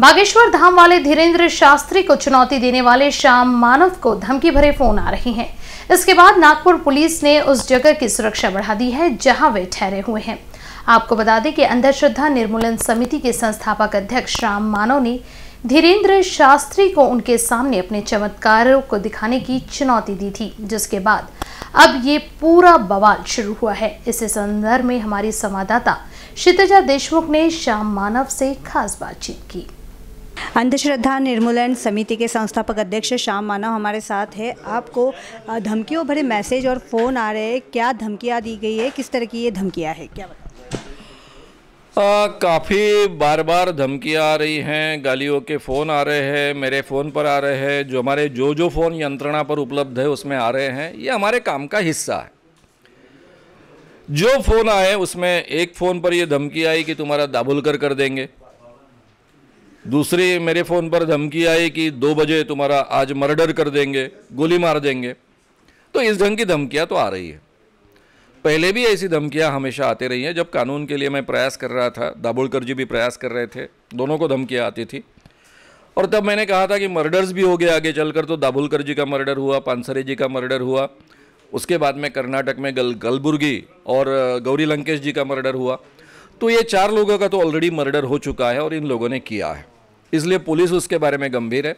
बागेश्वर धाम वाले धीरेन्द्र शास्त्री को चुनौती देने वाले श्याम मानव को धमकी भरे फोन आ रहे हैं इसके बाद नागपुर पुलिस ने उस जगह की सुरक्षा बढ़ा दी है जहां वे ठहरे हुए हैं आपको बता दें कि अंधश्रद्धा निर्मूलन समिति के संस्थापक अध्यक्ष श्याम मानव ने धीरेन्द्र शास्त्री को उनके सामने अपने चमत्कारों को दिखाने की चुनौती दी थी जिसके बाद अब ये पूरा बवाल शुरू हुआ है इस संदर्भ में हमारी संवाददाता शितजा देशमुख ने श्याम मानव से खास बातचीत की अंधश्रद्धा निर्मूलन समिति के संस्थापक अध्यक्ष श्याम मानव हमारे साथ है आपको धमकियों भरे मैसेज और फ़ोन आ रहे हैं क्या धमकियाँ दी गई है किस तरह की ये धमकियाँ है क्या काफ़ी बार बार धमकियाँ आ रही हैं गालियों के फ़ोन आ रहे हैं मेरे फ़ोन पर आ रहे हैं जो हमारे जो जो फ़ोन यंत्रणा पर उपलब्ध है उसमें आ रहे हैं ये हमारे काम का हिस्सा है जो फ़ोन आए उसमें एक फ़ोन पर ये धमकी आई कि तुम्हारा दाबुल कर कर देंगे दूसरी मेरे फ़ोन पर धमकी आई कि दो बजे तुम्हारा आज मर्डर कर देंगे गोली मार देंगे तो इस ढंग की धमकियाँ तो आ रही है पहले भी ऐसी धमकियाँ हमेशा आती रही हैं जब कानून के लिए मैं प्रयास कर रहा था दाबोलकर जी भी प्रयास कर रहे थे दोनों को धमकियाँ आती थी और तब मैंने कहा था कि मर्डर्स भी हो गए आगे चलकर तो दाभोलकर जी का मर्डर हुआ पानसरे जी का मर्डर हुआ उसके बाद में कर्नाटक में गल गलबुर्गी और गौरी लंकेश जी का मर्डर हुआ तो ये चार लोगों का तो ऑलरेडी मर्डर हो चुका है और इन लोगों ने किया है इसलिए पुलिस उसके बारे में गंभीर है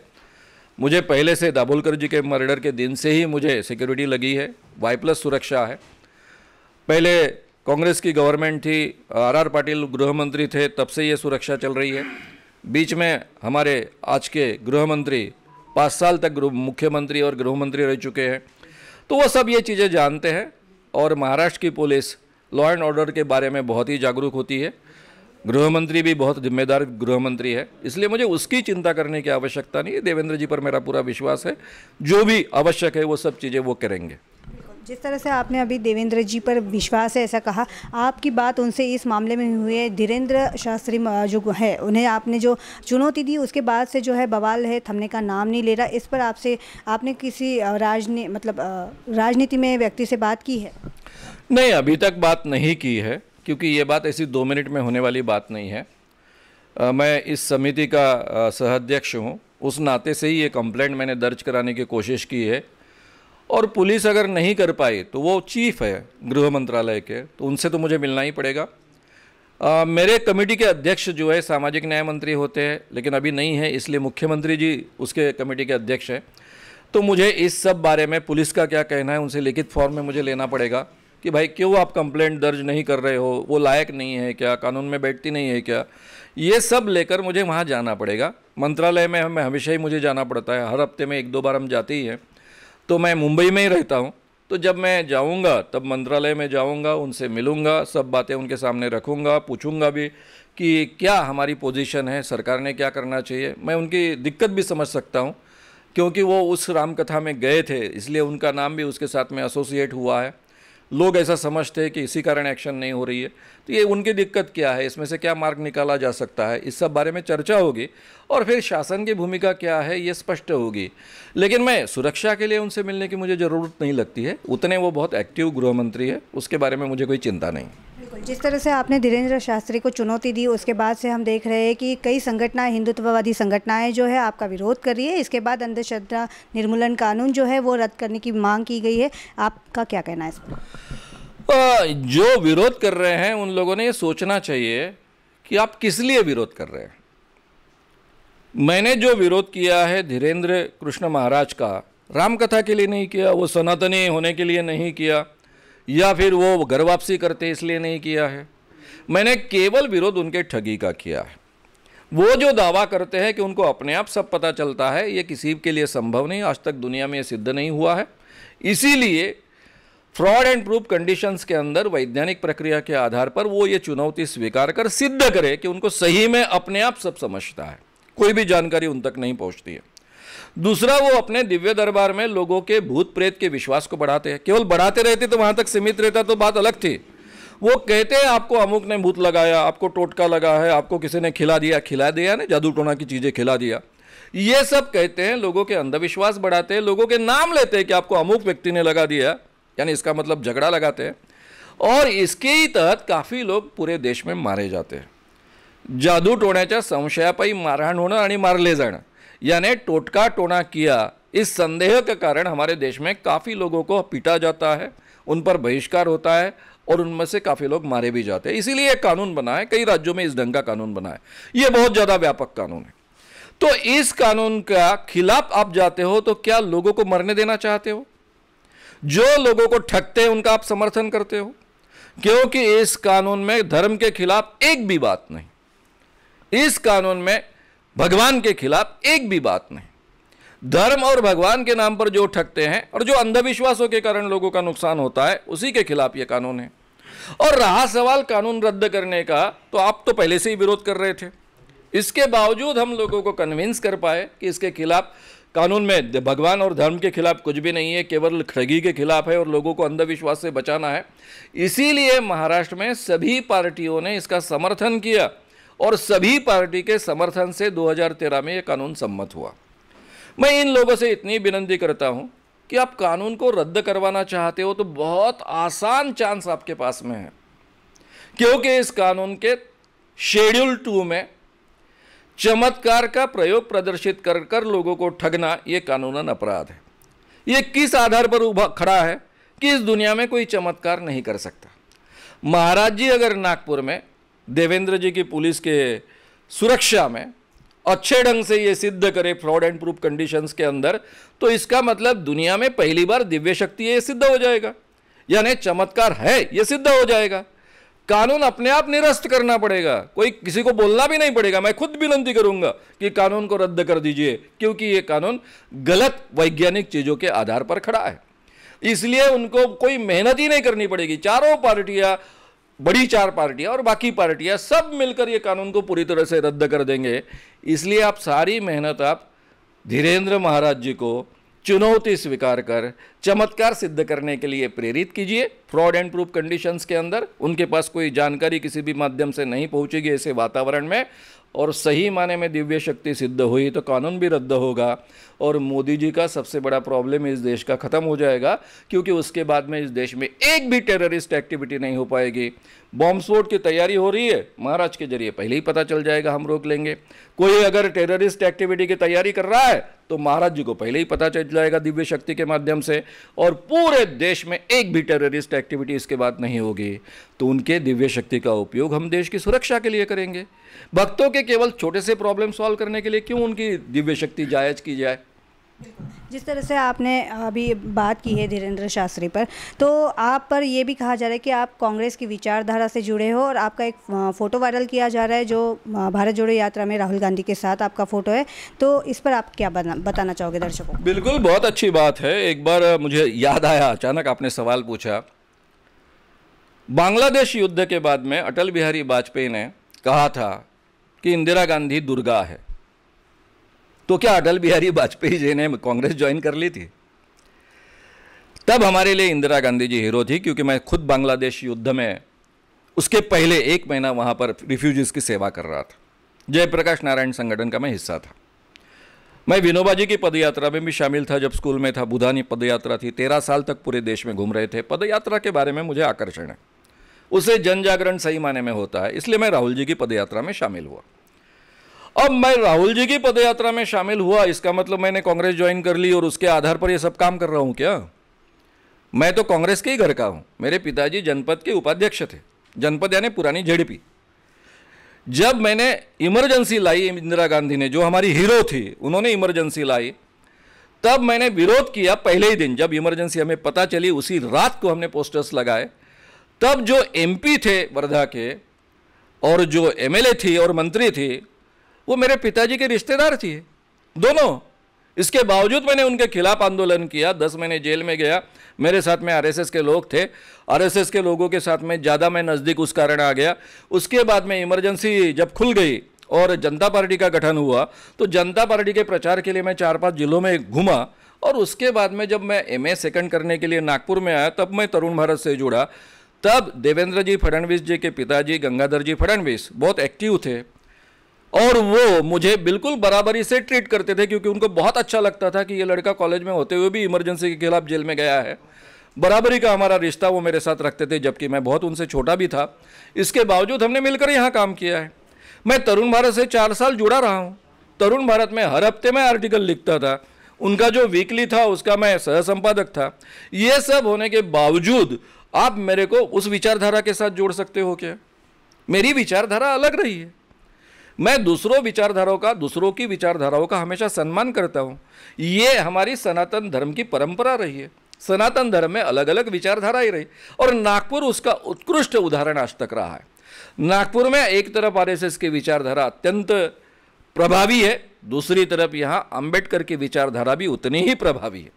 मुझे पहले से दाभोलकर जी के मर्डर के दिन से ही मुझे सिक्योरिटी लगी है वाई प्लस सुरक्षा है पहले कांग्रेस की गवर्नमेंट थी आर आर पाटिल गृहमंत्री थे तब से ये सुरक्षा चल रही है बीच में हमारे आज के गृहमंत्री पाँच साल तक मुख्यमंत्री और गृहमंत्री रह चुके हैं तो वह सब ये चीज़ें जानते हैं और महाराष्ट्र की पुलिस लॉ एंड ऑर्डर के बारे में बहुत ही जागरूक होती है गृह मंत्री भी बहुत जिम्मेदार गृह मंत्री है इसलिए मुझे उसकी चिंता करने की आवश्यकता नहीं है देवेंद्र जी पर मेरा पूरा विश्वास है जो भी आवश्यक है वो सब चीज़ें वो करेंगे जिस तरह से आपने अभी देवेंद्र जी पर विश्वास है ऐसा कहा आपकी बात उनसे इस मामले में हुई है धीरेन्द्र शास्त्री जो है उन्हें आपने जो चुनौती दी उसके बाद से जो है बवाल है थमने का नाम नहीं ले रहा इस पर आपसे आपने किसी राजनी मतलब राजनीति में व्यक्ति से बात की है नहीं अभी तक बात नहीं की है क्योंकि ये बात ऐसी दो मिनट में होने वाली बात नहीं है आ, मैं इस समिति का सहअध्यक्ष हूँ उस नाते से ही ये कंप्लेंट मैंने दर्ज कराने की कोशिश की है और पुलिस अगर नहीं कर पाई तो वो चीफ है गृह मंत्रालय के तो उनसे तो मुझे मिलना ही पड़ेगा आ, मेरे कमेटी के अध्यक्ष जो है सामाजिक न्याय मंत्री होते हैं लेकिन अभी नहीं है इसलिए मुख्यमंत्री जी उसके कमेटी के अध्यक्ष हैं तो मुझे इस सब बारे में पुलिस का क्या कहना है उनसे लिखित फॉर्म में मुझे लेना पड़ेगा कि भाई क्यों आप कंप्लेंट दर्ज नहीं कर रहे हो वो लायक नहीं है क्या कानून में बैठती नहीं है क्या ये सब लेकर मुझे वहाँ जाना पड़ेगा मंत्रालय में हमें हमेशा ही मुझे जाना पड़ता है हर हफ्ते में एक दो बार हम जाते ही हैं तो मैं मुंबई में ही रहता हूँ तो जब मैं जाऊँगा तब मंत्रालय में जाऊँगा उनसे मिलूँगा सब बातें उनके सामने रखूँगा पूछूँगा भी कि क्या हमारी पोजीशन है सरकार ने क्या करना चाहिए मैं उनकी दिक्कत भी समझ सकता हूँ क्योंकि वो उस रामकथा में गए थे इसलिए उनका नाम भी उसके साथ में एसोसिएट हुआ है लोग ऐसा समझते हैं कि इसी कारण एक्शन नहीं हो रही है तो ये उनकी दिक्कत क्या है इसमें से क्या मार्ग निकाला जा सकता है इस सब बारे में चर्चा होगी और फिर शासन की भूमिका क्या है ये स्पष्ट होगी लेकिन मैं सुरक्षा के लिए उनसे मिलने की मुझे ज़रूरत नहीं लगती है उतने वो बहुत एक्टिव गृह मंत्री है उसके बारे में मुझे कोई चिंता नहीं जिस तरह से आपने धीरेन्द्र शास्त्री को चुनौती दी उसके बाद से हम देख रहे हैं कि कई संगठनाएं हिंदुत्ववादी संगठनाएं जो है आपका विरोध कर रही है इसके बाद अंधश्रद्धा निर्मूलन कानून जो है वो रद्द करने की मांग की गई है आपका क्या कहना है इस पर जो विरोध कर रहे हैं उन लोगों ने ये सोचना चाहिए कि आप किस लिए विरोध कर रहे हैं मैंने जो विरोध किया है धीरेन्द्र कृष्ण महाराज का रामकथा के लिए नहीं किया वो सनातनी होने के लिए नहीं किया या फिर वो घर वापसी करते इसलिए नहीं किया है मैंने केवल विरोध उनके ठगी का किया है वो जो दावा करते हैं कि उनको अपने आप सब पता चलता है ये किसी के लिए संभव नहीं आज तक दुनिया में ये सिद्ध नहीं हुआ है इसीलिए फ्रॉड एंड प्रूफ कंडीशंस के अंदर वैज्ञानिक प्रक्रिया के आधार पर वो ये चुनौती स्वीकार कर सिद्ध करे कि उनको सही में अपने आप सब समझता है कोई भी जानकारी उन तक नहीं पहुंचती है दूसरा वो अपने दिव्य दरबार में लोगों के भूत प्रेत के विश्वास को बढ़ाते हैं केवल बढ़ाते रहते तो वहां तक सीमित रहता तो बात अलग थी वो कहते हैं आपको अमुक ने भूत लगाया आपको टोटका लगा है आपको किसी ने खिला दिया खिला दिया ना जादू टोना की चीज़ें खिला दिया ये सब कहते हैं लोगों के अंधविश्वास बढ़ाते हैं लोगों के नाम लेते हैं कि आपको अमुक व्यक्ति ने लगा दिया यानी इसका मतलब झगड़ा लगाते हैं और इसके ही तहत काफ़ी लोग पूरे देश में मारे जाते हैं जादू टोण्याच्या संशयापाई मारहाण होणं आणि मारले जाणं यानी टोटका टोना किया इस संदेह के कारण हमारे देश में काफ़ी लोगों को पीटा जाता है उन पर बहिष्कार होता है और उनमें से काफ़ी लोग मारे भी जाते हैं इसीलिए एक कानून बना है कई राज्यों में इस ढंग का कानून बना है ये बहुत ज़्यादा व्यापक कानून है तो इस कानून का खिलाफ आप जाते हो तो क्या लोगों को मरने देना चाहते हो जो लोगों को ठगते हैं उनका आप समर्थन करते हो क्योंकि इस कानून में धर्म के खिलाफ एक भी बात नहीं इस कानून में भगवान के खिलाफ एक भी बात नहीं धर्म और भगवान के नाम पर जो ठगते हैं और जो अंधविश्वासों के कारण लोगों का नुकसान होता है उसी के खिलाफ ये कानून है और रहा सवाल कानून रद्द करने का तो आप तो पहले से ही विरोध कर रहे थे इसके बावजूद हम लोगों को कन्विंस कर पाए कि इसके खिलाफ कानून में भगवान और धर्म के खिलाफ कुछ भी नहीं है केवल ठगी के खिलाफ है और लोगों को अंधविश्वास से बचाना है इसीलिए महाराष्ट्र में सभी पार्टियों ने इसका समर्थन किया और सभी पार्टी के समर्थन से 2013 में यह कानून सम्मत हुआ मैं इन लोगों से इतनी विनंती करता हूं कि आप कानून को रद्द करवाना चाहते हो तो बहुत आसान चांस आपके पास में है क्योंकि इस कानून के शेड्यूल टू में चमत्कार का प्रयोग प्रदर्शित कर कर लोगों को ठगना यह कानूनन अपराध है यह किस आधार पर खड़ा है कि इस दुनिया में कोई चमत्कार नहीं कर सकता महाराज जी अगर नागपुर में देवेंद्र जी की पुलिस के सुरक्षा में अच्छे ढंग से ये सिद्ध करे फ्रॉड एंड प्रूफ कंडीशंस के अंदर तो इसका मतलब दुनिया में पहली बार दिव्य शक्ति ये सिद्ध हो जाएगा यानी चमत्कार है ये सिद्ध हो जाएगा कानून अपने आप निरस्त करना पड़ेगा कोई किसी को बोलना भी नहीं पड़ेगा मैं खुद विनंती करूंगा कि कानून को रद्द कर दीजिए क्योंकि ये कानून गलत वैज्ञानिक चीज़ों के आधार पर खड़ा है इसलिए उनको कोई मेहनत ही नहीं करनी पड़ेगी चारों पार्टियां बड़ी चार पार्टियां और बाकी पार्टियां सब मिलकर ये कानून को पूरी तरह से रद्द कर देंगे इसलिए आप सारी मेहनत आप धीरेन्द्र महाराज जी को चुनौती स्वीकार कर चमत्कार सिद्ध करने के लिए प्रेरित कीजिए फ्रॉड एंड प्रूफ कंडीशंस के अंदर उनके पास कोई जानकारी किसी भी माध्यम से नहीं पहुंचेगी ऐसे वातावरण में और सही माने में दिव्य शक्ति सिद्ध हुई तो कानून भी रद्द होगा और मोदी जी का सबसे बड़ा प्रॉब्लम इस देश का ख़त्म हो जाएगा क्योंकि उसके बाद में इस देश में एक भी टेररिस्ट एक्टिविटी नहीं हो पाएगी बॉम्ब की तैयारी हो रही है महाराज के जरिए पहले ही पता चल जाएगा हम रोक लेंगे कोई अगर टेररिस्ट एक्टिविटी की तैयारी कर रहा है तो महाराज जी को पहले ही पता चल जाएगा दिव्य शक्ति के माध्यम से और पूरे देश में एक भी टेररिस्ट एक्टिविटी इसके बाद नहीं होगी तो उनके दिव्य शक्ति का उपयोग हम देश की सुरक्षा के लिए करेंगे भक्तों के केवल छोटे से प्रॉब्लम सॉल्व करने के लिए क्यों उनकी दिव्य शक्ति जायज की जाए जिस तरह से आपने अभी बात की है धीरेन्द्र शास्त्री पर तो आप पर यह भी कहा जा रहा है कि आप कांग्रेस की विचारधारा से जुड़े हो और आपका एक फ़ोटो वायरल किया जा रहा है जो भारत जोड़ो यात्रा में राहुल गांधी के साथ आपका फ़ोटो है तो इस पर आप क्या बताना चाहोगे दर्शकों बिल्कुल बहुत अच्छी बात है एक बार मुझे याद आया अचानक आपने सवाल पूछा बांग्लादेश युद्ध के बाद में अटल बिहारी वाजपेयी ने कहा था कि इंदिरा गांधी दुर्गा है तो क्या अटल बिहारी वाजपेयी जी ने कांग्रेस ज्वाइन कर ली थी तब हमारे लिए इंदिरा गांधी जी हीरो थी क्योंकि मैं खुद बांग्लादेश युद्ध में उसके पहले एक महीना वहां पर रिफ्यूजीज की सेवा कर रहा था जयप्रकाश नारायण संगठन का मैं हिस्सा था मैं विनोबा जी की पदयात्रा में भी शामिल था जब स्कूल में था बुधानी पदयात्रा थी तेरह साल तक पूरे देश में घूम रहे थे पदयात्रा के बारे में मुझे आकर्षण है उसे जन जागरण सही माने में होता है इसलिए मैं राहुल जी की पदयात्रा में शामिल हुआ अब मैं राहुल जी की पदयात्रा में शामिल हुआ इसका मतलब मैंने कांग्रेस ज्वाइन कर ली और उसके आधार पर यह सब काम कर रहा हूँ क्या मैं तो कांग्रेस के ही घर का हूँ मेरे पिताजी जनपद के उपाध्यक्ष थे जनपद यानी पुरानी जेडीपी जब मैंने इमरजेंसी लाई इंदिरा गांधी ने जो हमारी हीरो थी उन्होंने इमरजेंसी लाई तब मैंने विरोध किया पहले ही दिन जब इमरजेंसी हमें पता चली उसी रात को हमने पोस्टर्स लगाए तब जो एमपी थे वर्धा के और जो एमएलए थी और मंत्री थी वो मेरे पिताजी के रिश्तेदार थी दोनों इसके बावजूद मैंने उनके खिलाफ आंदोलन किया दस महीने जेल में गया मेरे साथ में आरएसएस के लोग थे आरएसएस के लोगों के साथ में ज़्यादा मैं नज़दीक उस कारण आ गया उसके बाद में इमरजेंसी जब खुल गई और जनता पार्टी का गठन हुआ तो जनता पार्टी के प्रचार के लिए मैं चार पांच जिलों में घूमा और उसके बाद में जब मैं एम ए सेकेंड करने के लिए नागपुर में आया तब मैं तरुण भारत से जुड़ा तब देवेंद्र जी फडणवीस जी के पिताजी गंगाधर जी फडणवीस बहुत एक्टिव थे और वो मुझे बिल्कुल बराबरी से ट्रीट करते थे क्योंकि उनको बहुत अच्छा लगता था कि ये लड़का कॉलेज में होते हुए भी इमरजेंसी के खिलाफ जेल में गया है बराबरी का हमारा रिश्ता वो मेरे साथ रखते थे जबकि मैं बहुत उनसे छोटा भी था इसके बावजूद हमने मिलकर यहाँ काम किया है मैं तरुण भारत से चार साल जुड़ा रहा हूँ तरुण भारत में हर हफ्ते मैं आर्टिकल लिखता था उनका जो वीकली था उसका मैं सह संपादक था ये सब होने के बावजूद आप मेरे को उस विचारधारा के साथ जोड़ सकते हो क्या मेरी विचारधारा अलग रही है मैं दूसरों विचारधाराओं का दूसरों की विचारधाराओं का हमेशा सम्मान करता हूँ ये हमारी सनातन धर्म की परंपरा रही है सनातन धर्म में अलग अलग विचारधारा ही रही और नागपुर उसका उत्कृष्ट उदाहरण आज तक रहा है नागपुर में एक तरफ आरएसएस की विचारधारा अत्यंत प्रभावी है दूसरी तरफ यहाँ अंबेडकर की विचारधारा भी उतनी ही प्रभावी है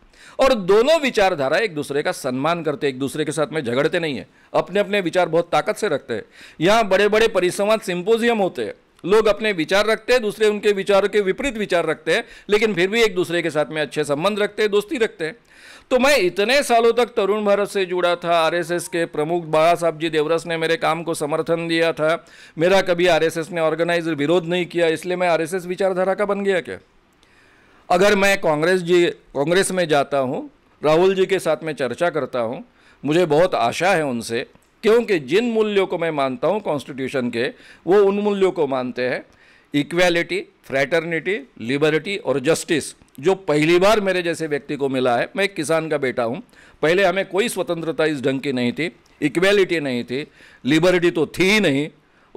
और दोनों विचारधारा एक दूसरे का सम्मान करते एक दूसरे के साथ में झगड़ते नहीं है अपने अपने विचार बहुत ताकत से रखते हैं यहाँ बड़े बड़े परिसंवाद सिंपोजियम होते हैं लोग अपने विचार रखते हैं दूसरे उनके विचारों के विपरीत विचार रखते हैं लेकिन फिर भी एक दूसरे के साथ में अच्छे संबंध रखते हैं दोस्ती रखते हैं तो मैं इतने सालों तक तरुण भारत से जुड़ा था आरएसएस के प्रमुख बाबा साहब जी देवरस ने मेरे काम को समर्थन दिया था मेरा कभी आरएसएस ने ऑर्गेनाइज विरोध नहीं किया इसलिए मैं आरएसएस विचारधारा का बन गया क्या अगर मैं कांग्रेस जी कांग्रेस में जाता हूँ राहुल जी के साथ में चर्चा करता हूँ मुझे बहुत आशा है उनसे क्योंकि जिन मूल्यों को मैं मानता हूँ कॉन्स्टिट्यूशन के वो उन मूल्यों को मानते हैं इक्वेलिटी फ्रैटर्निटी लिबर्टी और जस्टिस जो पहली बार मेरे जैसे व्यक्ति को मिला है मैं एक किसान का बेटा हूँ पहले हमें कोई स्वतंत्रता इस ढंग की नहीं थी इक्वेलिटी नहीं थी लिबर्टी तो थी ही नहीं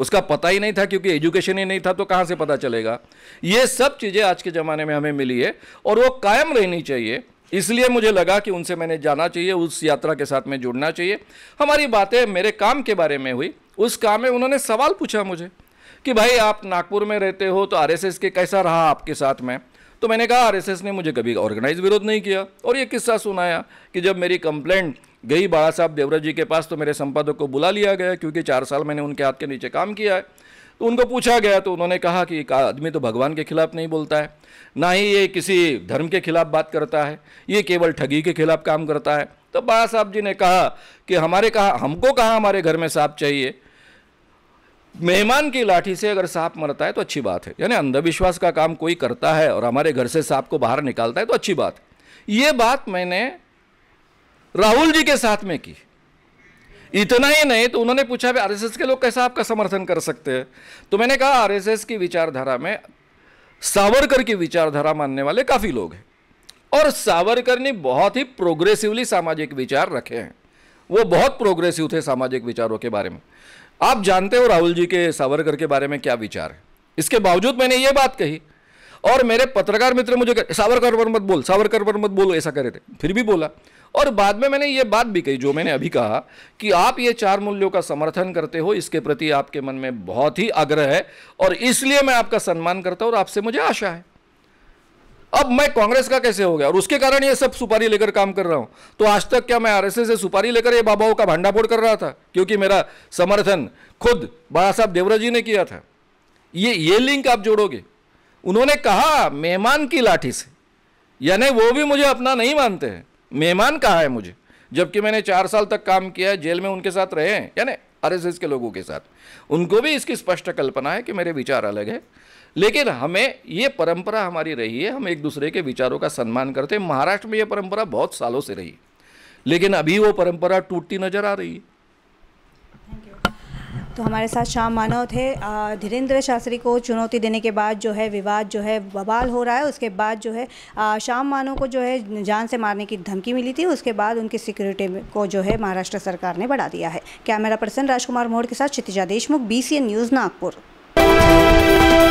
उसका पता ही नहीं था क्योंकि एजुकेशन ही नहीं था तो कहाँ से पता चलेगा ये सब चीज़ें आज के ज़माने में हमें मिली है और वो कायम रहनी चाहिए इसलिए मुझे लगा कि उनसे मैंने जाना चाहिए उस यात्रा के साथ में जुड़ना चाहिए हमारी बातें मेरे काम के बारे में हुई उस काम में उन्होंने सवाल पूछा मुझे कि भाई आप नागपुर में रहते हो तो आर के कैसा रहा आपके साथ में तो मैंने कहा आर ने मुझे कभी ऑर्गेनाइज विरोध नहीं किया और ये किस्सा सुनाया कि जब मेरी कंप्लेंट गई बाड़ा साहब देवरा जी के पास तो मेरे संपादक को बुला लिया गया क्योंकि चार साल मैंने उनके हाथ के नीचे काम किया है तो उनको पूछा गया तो उन्होंने कहा कि एक आदमी तो भगवान के खिलाफ नहीं बोलता है ना ही ये किसी धर्म के खिलाफ बात करता है ये केवल ठगी के खिलाफ काम करता है तो बाला साहब जी ने कहा कि हमारे कहा हमको कहा हमारे घर में सांप चाहिए मेहमान की लाठी से अगर सांप मरता है तो अच्छी बात है यानी अंधविश्वास का काम कोई करता है और हमारे घर से सांप को बाहर निकालता है तो अच्छी बात है ये बात मैंने राहुल जी के साथ में की इतना ही नहीं तो उन्होंने पूछा भी आरएसएस के लोग कैसा आपका समर्थन कर सकते हैं तो मैंने कहा आरएसएस की विचारधारा में सावरकर की विचारधारा मानने वाले काफ़ी लोग हैं और सावरकर ने बहुत ही प्रोग्रेसिवली सामाजिक विचार रखे हैं वो बहुत प्रोग्रेसिव थे सामाजिक विचारों के बारे में आप जानते हो राहुल जी के सावरकर के बारे में क्या विचार है इसके बावजूद मैंने ये बात कही और मेरे पत्रकार मित्र मुझे सावरकर पर मत बोल सावरकर पर मत बोलो ऐसा करे थे फिर भी बोला और बाद में मैंने ये बात भी कही जो मैंने अभी कहा कि आप ये चार मूल्यों का समर्थन करते हो इसके प्रति आपके मन में बहुत ही आग्रह है और इसलिए मैं आपका सम्मान करता हूं और आपसे मुझे आशा है अब मैं कांग्रेस का कैसे हो गया और उसके कारण ये सब सुपारी लेकर काम कर रहा हूं तो आज तक क्या मैं आरएसएस से सुपारी लेकर ये बाबाओं का भंडाफोड़ कर रहा था क्योंकि मेरा समर्थन खुद बाला साहब देवरा जी ने किया था ये ये लिंक आप जोड़ोगे उन्होंने कहा मेहमान की लाठी से यानी वो भी मुझे अपना नहीं मानते हैं मेहमान कहा है मुझे जबकि मैंने चार साल तक काम किया है जेल में उनके साथ रहे हैं यानी आर एस के लोगों के साथ उनको भी इसकी स्पष्ट कल्पना है कि मेरे विचार अलग है लेकिन हमें ये परंपरा हमारी रही है हम एक दूसरे के विचारों का सम्मान करते हैं महाराष्ट्र में ये परंपरा बहुत सालों से रही लेकिन अभी वो परंपरा टूटती नजर आ रही है तो हमारे साथ शाम मानव थे धीरेन्द्र शास्त्री को चुनौती देने के बाद जो है विवाद जो है बवाल हो रहा है उसके बाद जो है शाम मानव को जो है जान से मारने की धमकी मिली थी उसके बाद उनकी सिक्योरिटी को जो है महाराष्ट्र सरकार ने बढ़ा दिया है कैमरा पर्सन राजकुमार मोड़ के साथ क्षितिजा देशमुख बी न्यूज़ नागपुर